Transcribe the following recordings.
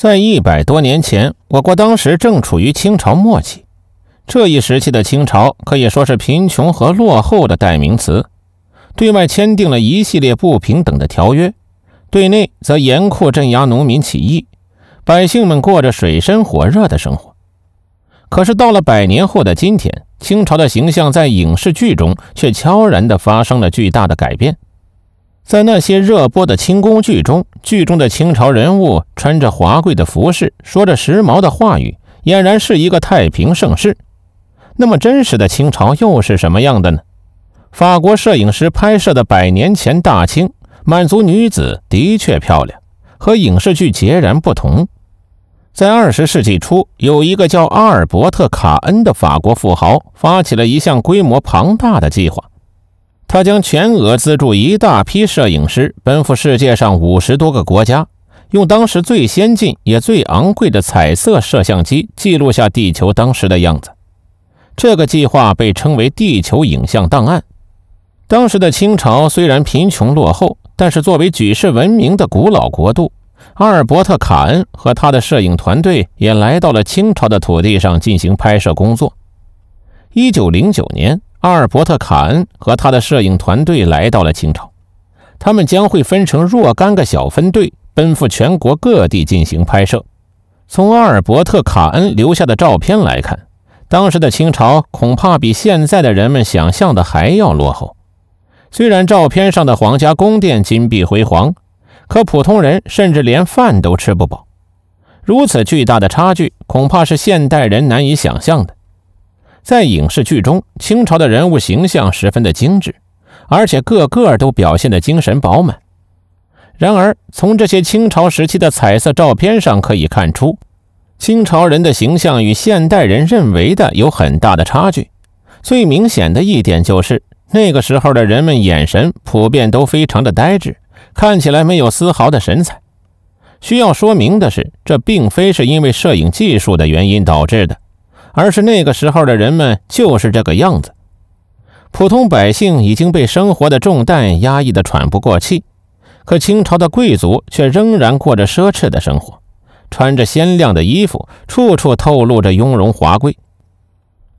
在一百多年前，我国当时正处于清朝末期。这一时期的清朝可以说是贫穷和落后的代名词，对外签订了一系列不平等的条约，对内则严酷镇压农民起义，百姓们过着水深火热的生活。可是到了百年后的今天，清朝的形象在影视剧中却悄然地发生了巨大的改变。在那些热播的清宫剧中，剧中的清朝人物穿着华贵的服饰，说着时髦的话语，俨然是一个太平盛世。那么真实的清朝又是什么样的呢？法国摄影师拍摄的百年前大清，满族女子的确漂亮，和影视剧截然不同。在二十世纪初，有一个叫阿尔伯特·卡恩的法国富豪，发起了一项规模庞大的计划。他将全额资助一大批摄影师奔赴世界上五十多个国家，用当时最先进也最昂贵的彩色摄像机记录下地球当时的样子。这个计划被称为“地球影像档案”。当时的清朝虽然贫穷落后，但是作为举世闻名的古老国度，阿尔伯特·卡恩和他的摄影团队也来到了清朝的土地上进行拍摄工作。一九零九年。阿尔伯特·卡恩和他的摄影团队来到了清朝，他们将会分成若干个小分队，奔赴全国各地进行拍摄。从阿尔伯特·卡恩留下的照片来看，当时的清朝恐怕比现在的人们想象的还要落后。虽然照片上的皇家宫殿金碧辉煌，可普通人甚至连饭都吃不饱。如此巨大的差距，恐怕是现代人难以想象的。在影视剧中，清朝的人物形象十分的精致，而且个个都表现得精神饱满。然而，从这些清朝时期的彩色照片上可以看出，清朝人的形象与现代人认为的有很大的差距。最明显的一点就是，那个时候的人们眼神普遍都非常的呆滞，看起来没有丝毫的神采。需要说明的是，这并非是因为摄影技术的原因导致的。而是那个时候的人们就是这个样子，普通百姓已经被生活的重担压抑的喘不过气，可清朝的贵族却仍然过着奢侈的生活，穿着鲜亮的衣服，处处透露着雍容华贵。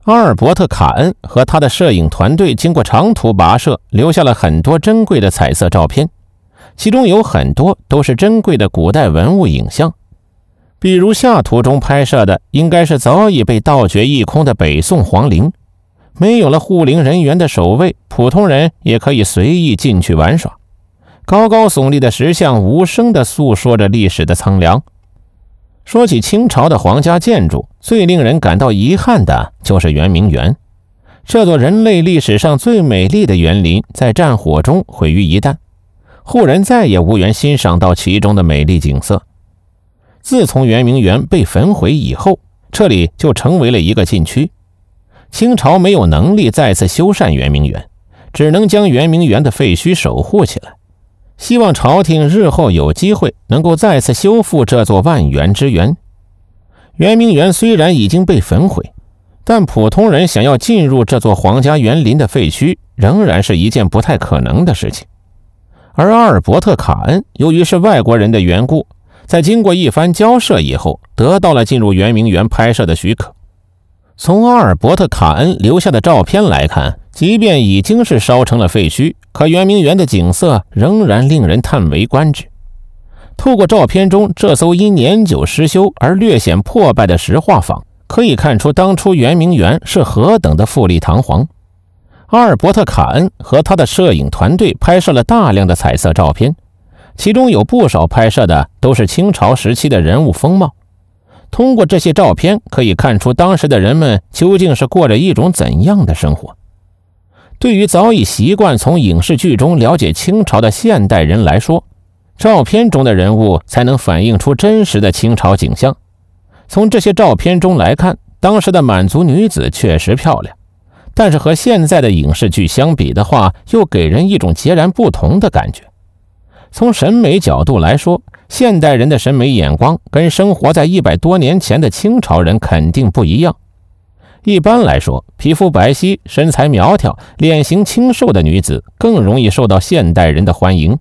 阿尔伯特·卡恩和他的摄影团队经过长途跋涉，留下了很多珍贵的彩色照片，其中有很多都是珍贵的古代文物影像。比如下图中拍摄的，应该是早已被盗掘一空的北宋皇陵。没有了护陵人员的守卫，普通人也可以随意进去玩耍。高高耸立的石像无声地诉说着历史的苍凉。说起清朝的皇家建筑，最令人感到遗憾的就是圆明园。这座人类历史上最美丽的园林，在战火中毁于一旦，后人再也无缘欣赏到其中的美丽景色。自从圆明园被焚毁以后，这里就成为了一个禁区。清朝没有能力再次修缮圆明园，只能将圆明园的废墟守护起来，希望朝廷日后有机会能够再次修复这座万园之园。圆明园虽然已经被焚毁，但普通人想要进入这座皇家园林的废墟，仍然是一件不太可能的事情。而阿尔伯特·卡恩由于是外国人的缘故。在经过一番交涉以后，得到了进入圆明园拍摄的许可。从阿尔伯特·卡恩留下的照片来看，即便已经是烧成了废墟，可圆明园的景色仍然令人叹为观止。透过照片中这艘因年久失修而略显破败的石化舫，可以看出当初圆明园是何等的富丽堂皇。阿尔伯特·卡恩和他的摄影团队拍摄了大量的彩色照片。其中有不少拍摄的都是清朝时期的人物风貌。通过这些照片可以看出，当时的人们究竟是过着一种怎样的生活。对于早已习惯从影视剧中了解清朝的现代人来说，照片中的人物才能反映出真实的清朝景象。从这些照片中来看，当时的满族女子确实漂亮，但是和现在的影视剧相比的话，又给人一种截然不同的感觉。从审美角度来说，现代人的审美眼光跟生活在一百多年前的清朝人肯定不一样。一般来说，皮肤白皙、身材苗条、脸型清瘦的女子更容易受到现代人的欢迎。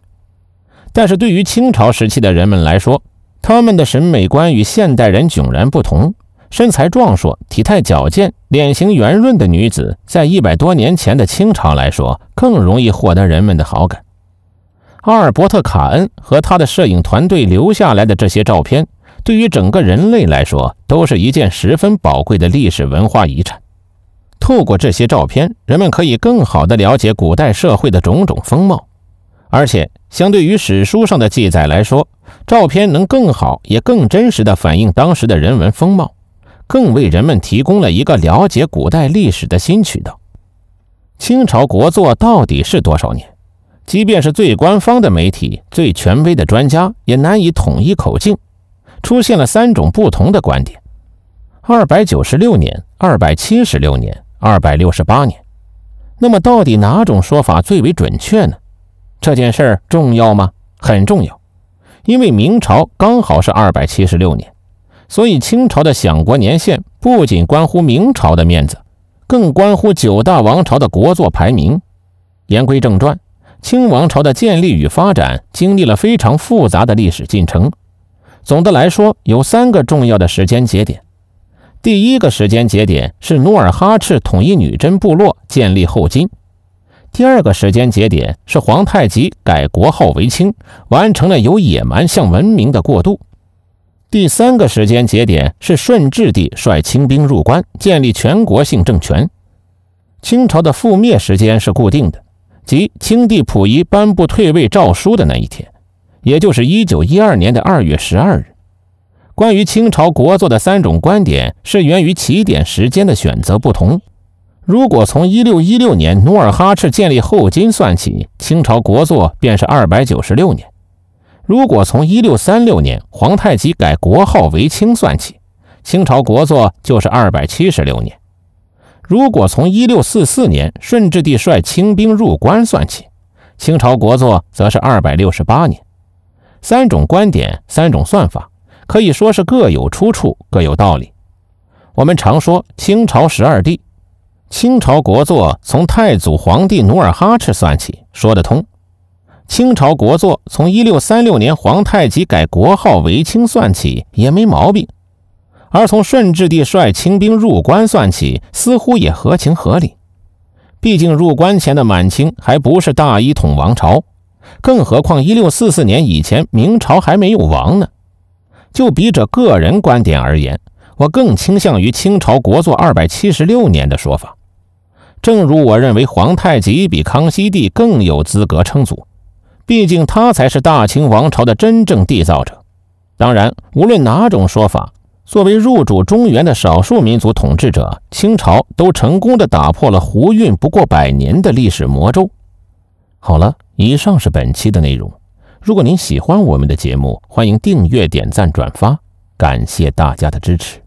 但是，对于清朝时期的人们来说，他们的审美观与现代人迥然不同。身材壮硕、体态矫健、脸型圆润的女子，在一百多年前的清朝来说，更容易获得人们的好感。阿尔伯特·卡恩和他的摄影团队留下来的这些照片，对于整个人类来说都是一件十分宝贵的历史文化遗产。透过这些照片，人们可以更好地了解古代社会的种种风貌，而且相对于史书上的记载来说，照片能更好也更真实地反映当时的人文风貌，更为人们提供了一个了解古代历史的新渠道。清朝国祚到底是多少年？即便是最官方的媒体、最权威的专家，也难以统一口径，出现了三种不同的观点：二百九十六年、二百七十六年、二百六十八年。那么，到底哪种说法最为准确呢？这件事儿重要吗？很重要，因为明朝刚好是二百七十六年，所以清朝的享国年限不仅关乎明朝的面子，更关乎九大王朝的国祚排名。言归正传。清王朝的建立与发展经历了非常复杂的历史进程。总的来说，有三个重要的时间节点。第一个时间节点是努尔哈赤统一女真部落，建立后金；第二个时间节点是皇太极改国号为清，完成了由野蛮向文明的过渡；第三个时间节点是顺治帝率清兵入关，建立全国性政权。清朝的覆灭时间是固定的。即清帝溥仪颁布退位诏书的那一天，也就是一九一二年的二月十二日。关于清朝国祚的三种观点，是源于起点时间的选择不同。如果从一六一六年努尔哈赤建立后金算起，清朝国祚便是二百九十六年；如果从一六三六年皇太极改国号为清算起，清朝国祚就是二百七十六年。如果从一六四四年顺治帝率清兵入关算起，清朝国祚则是二百六十八年。三种观点，三种算法，可以说是各有出处，各有道理。我们常说清朝十二帝，清朝国祚从太祖皇帝努尔哈赤算起说得通；清朝国祚从一六三六年皇太极改国号为清算起也没毛病。而从顺治帝率清兵入关算起，似乎也合情合理。毕竟入关前的满清还不是大一统王朝，更何况1644年以前，明朝还没有亡呢。就笔者个人观点而言，我更倾向于清朝国祚七十六年的说法。正如我认为皇太极比康熙帝更有资格称祖，毕竟他才是大清王朝的真正缔造者。当然，无论哪种说法。作为入主中原的少数民族统治者，清朝都成功的打破了胡运不过百年的历史魔咒。好了，以上是本期的内容。如果您喜欢我们的节目，欢迎订阅、点赞、转发，感谢大家的支持。